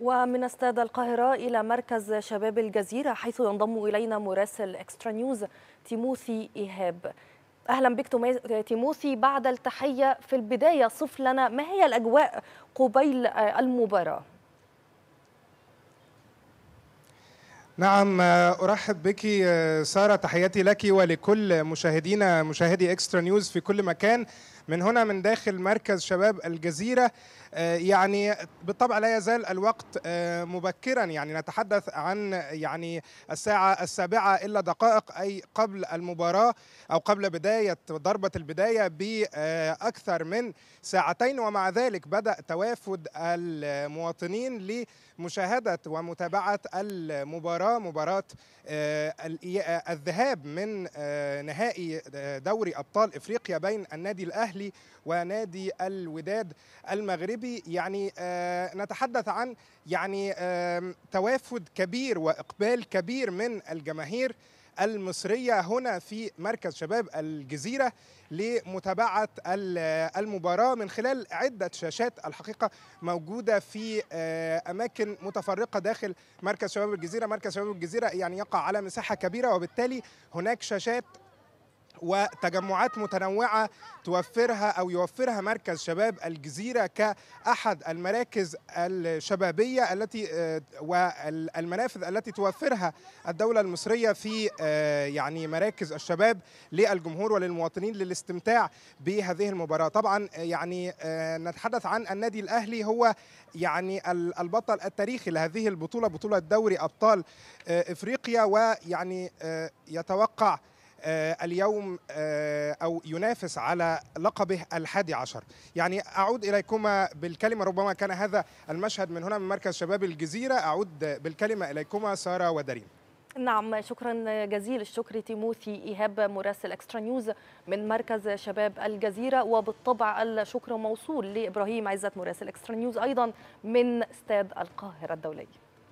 ومن استاد القاهرة إلى مركز شباب الجزيرة حيث ينضم إلينا مراسل إكسترا نيوز تيموثي إيهاب أهلا بك تيموثي بعد التحية في البداية صف لنا ما هي الأجواء قبيل المباراة نعم أرحب بك سارة تحياتي لك ولكل مشاهدينا مشاهدي إكسترا نيوز في كل مكان من هنا من داخل مركز شباب الجزيرة آه، يعني بالطبع لا يزال الوقت آه، مبكرا يعني نتحدث عن يعني الساعة السابعة إلا دقائق أي قبل المباراة أو قبل بداية ضربة البداية بأكثر آه، من ساعتين ومع ذلك بدأ توافد المواطنين لمشاهدة ومتابعة المباراة مباراة الذهاب من نهائي دوري أبطال إفريقيا بين النادي الأهلي الأهلي ونادي الوداد المغربي يعني آه، نتحدث عن يعني توافد كبير وإقبال كبير من الجماهير المصرية هنا في مركز شباب الجزيرة لمتابعة المباراة من خلال عدة شاشات الحقيقة موجودة في آه، أماكن متفرقة داخل مركز شباب الجزيرة مركز شباب الجزيرة يعني يقع على مساحة كبيرة وبالتالي هناك شاشات وتجمعات متنوعة توفرها أو يوفرها مركز شباب الجزيرة كأحد المراكز الشبابية التي آه، والمنافذ التي توفرها الدولة المصرية في آه، يعني مراكز الشباب للجمهور وللمواطنين للاستمتاع بهذه المباراة طبعا آه، يعني نتحدث عن النادي الأهلي هو يعني البطل التاريخي لهذه البطولة بطولة دوري أبطال إفريقيا ويعني يتوقع آه، اليوم آه، أو ينافس على لقبه الحادي عشر يعني أعود إليكما بالكلمة ربما كان هذا المشهد من هنا من مركز شباب الجزيرة أعود بالكلمة إليكما سارة ودريم نعم شكرا جزيل الشكر تيموثي ايهاب مراسل اكسترا نيوز من مركز شباب الجزيره وبالطبع الشكر موصول لابراهيم عزت مراسل اكسترا نيوز ايضا من استاد القاهره الدولي